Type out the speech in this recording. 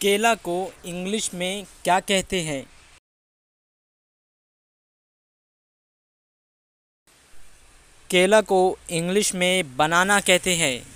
केला को इंग्लिश में क्या कहते हैं केला को इंग्लिश में बनाना कहते हैं